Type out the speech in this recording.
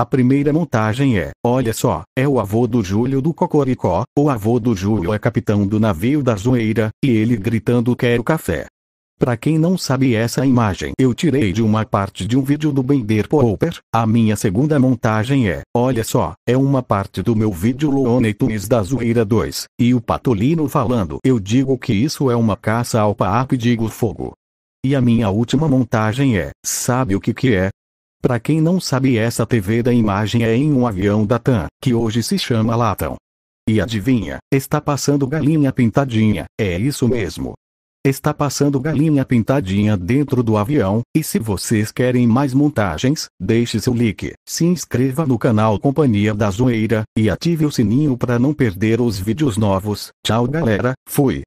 A primeira montagem é, olha só, é o avô do Júlio do Cocoricó, o avô do Júlio é capitão do navio da zoeira, e ele gritando quero café. Para quem não sabe essa imagem eu tirei de uma parte de um vídeo do Bender Popper, a minha segunda montagem é, olha só, é uma parte do meu vídeo Looney Tunes da Zoeira 2, e o Patolino falando eu digo que isso é uma caça ao papo e digo fogo. E a minha última montagem é, sabe o que que é? Para quem não sabe, essa TV da imagem é em um avião da TAM, que hoje se chama Latam. E adivinha, está passando galinha pintadinha, é isso mesmo. Está passando galinha pintadinha dentro do avião, e se vocês querem mais montagens, deixe seu like, se inscreva no canal Companhia da Zoeira, e ative o sininho para não perder os vídeos novos. Tchau galera, fui!